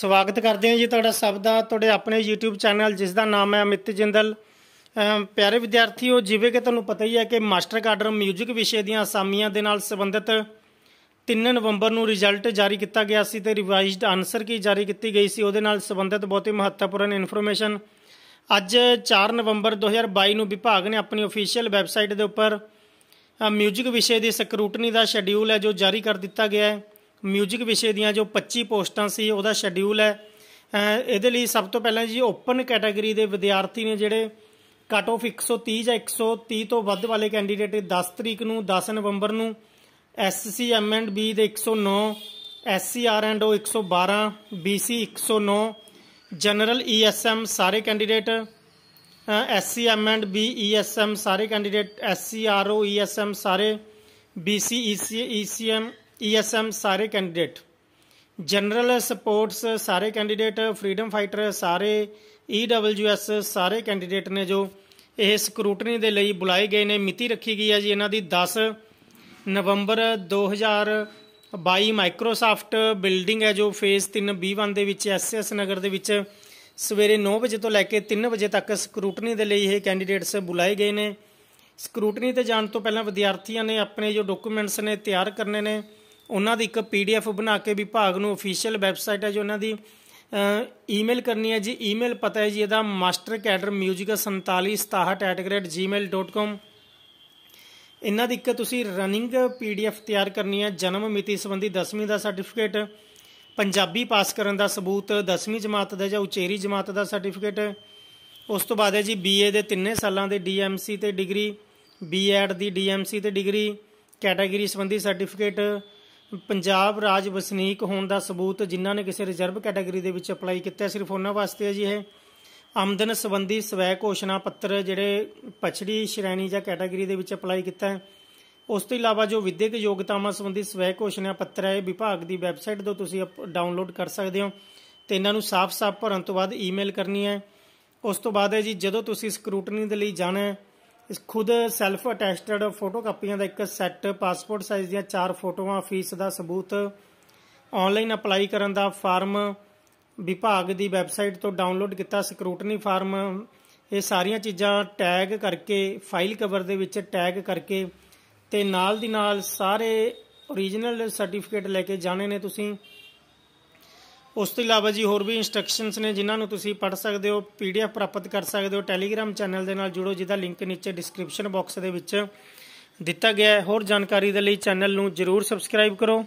ਸਵਾਗਤ ਕਰਦੇ ਹਾਂ ਜੀ ਤੁਹਾਡਾ ਸਭ ਦਾ ਤੁਹਾਡੇ ਆਪਣੇ YouTube ਚੈਨਲ ਜਿਸ ਦਾ ਨਾਮ ਹੈ ਅਮਿਤ ਜਿੰਦਲ ਪਿਆਰੇ ਵਿਦਿਆਰਥੀਓ ਜਿਵੇਂ ਕਿ ਤੁਹਾਨੂੰ ਪਤਾ ਹੀ ਹੈ ਕਿ ਮਾਸਟਰ ਕਾਡਰ ਮਿਊਜ਼ਿਕ ਵਿਸ਼ੇ ਦੀਆਂ ਅਸਾਮੀਆਂ ਦੇ ਨਾਲ ਸੰਬੰਧਿਤ 3 ਨਵੰਬਰ ਨੂੰ ਰਿਜ਼ਲਟ ਜਾਰੀ ਕੀਤਾ ਗਿਆ ਸੀ ਤੇ ਰਿਵਾਈਜ਼ਡ ਆਨਸਰ ਕੀ ਜਾਰੀ ਕੀਤੀ ਗਈ ਸੀ ਉਹਦੇ ਨਾਲ ਸੰਬੰਧਿਤ ਬਹੁਤ ਹੀ ਮਹੱਤਵਪੂਰਨ ਇਨਫੋਰਮੇਸ਼ਨ ਅੱਜ 4 ਨਵੰਬਰ 2022 ਨੂੰ ਵਿਭਾਗ ਨੇ ਆਪਣੀ ਅਫੀਸ਼ੀਅਲ ਵੈਬਸਾਈਟ ਦੇ ਉੱਪਰ ਮਿਊਜ਼ਿਕ ਵਿਸ਼ੇ ਦੀ ਸਕਰੂਟਨੀ ਦਾ ਸ਼ੈਡਿਊਲ ਹੈ ਜੋ ਜਾਰੀ ਕਰ ਦਿੱਤਾ ਗਿਆ ਹੈ ਮਿਊਜ਼ਿਕ ਵਿਸ਼ੇ ਦੀਆਂ ਜੋ 25 ਪੋਸਟਾਂ ਸੀ ਉਹਦਾ ਸ਼ੈਡਿਊਲ ਹੈ ਇਹਦੇ ਲਈ ਸਭ ਤੋਂ ਪਹਿਲਾਂ ਜੀ ਓਪਨ ਕੈਟਾਗਰੀ ਦੇ ਵਿਦਿਆਰਥੀ ਨੇ ਜਿਹੜੇ ਕਟ ਆਫ 130 ਜਾਂ 130 ਤੋਂ ਵੱਧ ਵਾਲੇ ਕੈਂਡੀਡੇਟ 10 ਤਰੀਕ ਨੂੰ 10 ਨਵੰਬਰ ਨੂੰ ਐਸਸੀ ਐਮ ਐਂਡ ਬੀ ਦੇ 109 SC R and O 112 BC 109 general ESM ਸਾਰੇ candidate SC M and B ESM ਸਾਰੇ candidate SC R O ESM ਸਾਰੇ ਬੀਸੀ ਈਸੀਐਮ ਈਐਸਐਮ e ਸਾਰੇ ਕੈਂਡੀਡੇਟ ਜਨਰਲ ਸਪੋਰਟਸ ਸਾਰੇ ਕੈਂਡੀਡੇਟ ਫਰੀडम ਫਾਈਟਰ ਸਾਰੇ EWS e ਸਾਰੇ candidate ਨੇ ਜੋ ਇਹ ਸਕਰੂਟਨੀ ਦੇ ਲਈ ਬੁਲਾਏ ਗਏ ਨੇ ਮਿਤੀ ਰੱਖੀ ਗਈ ਹੈ ਜੀ ਇਹਨਾਂ ਦੀ 10 ਨਵੰਬਰ 2022 ਮਾਈਕਰੋਸਾਫਟ ਬਿਲਡਿੰਗ ਹੈ ਜੋ ਫੇਜ਼ 3 B1 ਦੇ ਵਿੱਚ ਐਸਐਸ ਨਗਰ ਦੇ ਵਿੱਚ ਸਵੇਰੇ 9 ਵਜੇ ਤੋਂ ਲੈ ਕੇ 3 ਵਜੇ ਤੱਕ ਸਕਰੂਟਨੀ ਦੇ ਲਈ ਇਹ ਕੈਂਡੀਡੇਟਸ ਬੁਲਾਏ ਗਏ ਨੇ ਸਕਰੂਟਨੀ ਤੇ ਜਾਣ ਤੋਂ ਪਹਿਲਾਂ ਵਿਦਿਆਰਥੀਆਂ ਨੇ ਆਪਣੇ ਜੋ ਡਾਕੂਮੈਂਟਸ ਨੇ ਤਿਆਰ ਕਰਨੇ ਨੇ ਉਹਨਾਂ ਦੀ ਇੱਕ ਪੀਡੀਐਫ ਬਣਾ ਕੇ ਵਿਭਾਗ ਨੂੰ ਅਫੀਸ਼ੀਅਲ ਵੈਬਸਾਈਟ ਹੈ ਜੋ ਉਹਨਾਂ ਦੀ ਈਮੇਲ ਕਰਨੀ ਹੈ ਜੀ ਈਮੇਲ ਪਤਾ ਹੈ ਜੀ ਇਹਦਾ mastercadrmusic4767@gmail.com ਇਹਨਾਂ ਦੀ ਇੱਕ ਤੁਸੀਂ ਰਨਿੰਗ ਪੀਡੀਐਫ ਤਿਆਰ ਕਰਨੀ ਹੈ ਜਨਮ ਮਿਤੀ ਸੰਬੰਧੀ 10ਵੀਂ ਦਾ ਸਰਟੀਫਿਕੇਟ ਪੰਜਾਬੀ ਪਾਸ ਕਰਨ ਦਾ ਸਬੂਤ 10ਵੀਂ ਜਮਾਤ ਦਾ ਜਾਂ ਉਚੇਰੀ ਜਮਾਤ ਦਾ ਸਰਟੀਫਿਕੇਟ ਉਸ ਤੋਂ ਬਾਅਦ ਹੈ ਜੀ ਬੀਏ ਦੇ ਤਿੰਨੇ ਸਾਲਾਂ ਦੇ ਡੀਐਮਸੀ ਤੇ ਡਿਗਰੀ ਬੀਐਡ ਦੀ ਡੀਐਮਸੀ ਤੇ ਡਿਗਰੀ ਕੈਟਾਗਰੀ ਸੰਬੰਧੀ ਸਰਟੀਫਿਕੇਟ ਪੰਜਾਬ ਰਾਜ ਵਸਨੀਕ ਹੋਣ ਦਾ ਸਬੂਤ ਜਿਨ੍ਹਾਂ ਨੇ ਕਿਸੇ ਰਿਜ਼ਰਵ ਕੈਟਾਗਰੀ ਦੇ ਵਿੱਚ ਅਪਲਾਈ ਕੀਤਾ ਸਿਰਫ ਉਹਨਾਂ ਵਾਸਤੇ ਹੈ ਜੀ ਇਹ ਆਮਦਨ ਸੰਬੰਧੀ ਸਵੈ ਘੋਸ਼ਣਾ ਪੱਤਰ ਜਿਹੜੇ ਪਛੜੀ ਸ਼੍ਰੇਣੀ ਜਾਂ ਕੈਟਾਗਰੀ ਦੇ ਵਿੱਚ ਅਪਲਾਈ ਕੀਤਾ ਹੈ ਉਸ ਤੋਂ ਇਲਾਵਾ ਜੋ ਵਿਦਿਅਕ ਯੋਗਤਾਵਾਂ ਸੰਬੰਧੀ ਸਵੈ ਘੋਸ਼ਣਾ ਪੱਤਰ ਹੈ ਵਿਭਾਗ ਦੀ ਵੈਬਸਾਈਟ ਤੋਂ ਤੁਸੀਂ ਡਾਊਨਲੋਡ ਕਰ ਸਕਦੇ ਹੋ ਤੇ ਇਹਨਾਂ ਨੂੰ ਸਾਫ਼-ਸਾਫ਼ ਭਰਨ ਤੋਂ ਬਾਅਦ ਈਮੇਲ ਕਰਨੀ ਹੈ ਉਸ ਤੋਂ ਬਾਅਦ ਹੈ ਜੀ ਜਦੋਂ ਤੁਸੀਂ ਸਕਰੂਟਨੀ ਦੇ ਲਈ ਜਾਣਾ ਹੈ ਇਸ ਖੁਦ ਸੈਲਫ ਅਟੈਸਟਡ ਫੋਟੋ ਕਾਪੀਆਂ ਦਾ ਇੱਕ ਸੈੱਟ ਪਾਸਪੋਰਟ ਸਾਈਜ਼ ਦੀਆਂ ਚਾਰ ਫੋਟੋਆਂ ਫੀਸ ਦਾ ਸਬੂਤ ਆਨਲਾਈਨ ਅਪਲਾਈ ਕਰਨ ਦਾ ਫਾਰਮ ਵਿਭਾਗ ਦੀ ਵੈਬਸਾਈਟ ਤੋਂ ਡਾਊਨਲੋਡ ਕੀਤਾ ਸਕਰੂਟਨੀ ਫਾਰਮ ਇਹ ਸਾਰੀਆਂ ਚੀਜ਼ਾਂ ਟੈਗ ਕਰਕੇ ਫਾਈਲ ਕਵਰ ਦੇ ਵਿੱਚ ਟੈਗ ਕਰਕੇ ਤੇ ਨਾਲ ਦੀ ਨਾਲ ਸਾਰੇ origignal ਸਰਟੀਫਿਕੇਟ ਲੈ ਕੇ ਜਾਣੇ ਨੇ ਤੁਸੀਂ ਉਸ ਤੋਂ ਇਲਾਵਾ ਜੀ ਹੋਰ ਵੀ ਇਨਸਟਰਕਸ਼ਨਸ ਨੇ ਜਿਨ੍ਹਾਂ ਨੂੰ ਤੁਸੀਂ ਪੜ੍ਹ ਸਕਦੇ ਹੋ ਪੀਡੀਐਫ ਪ੍ਰਾਪਤ ਕਰ ਸਕਦੇ ਹੋ ਟੈਲੀਗ੍ਰam ਚੈਨਲ ਦੇ ਨਾਲ ਜੁੜੋ ਜਿਹਦਾ ਲਿੰਕ ਨੀਚੇ ਡਿਸਕ੍ਰਿਪਸ਼ਨ ਬਾਕਸ ਦੇ ਵਿੱਚ ਦਿੱਤਾ ਗਿਆ ਹੈ ਹੋਰ ਜਾਣਕਾਰੀ ਦੇ ਲਈ ਚੈਨਲ ਨੂੰ ਜਰੂਰ ਸਬਸਕ੍ਰਾਈਬ ਕਰੋ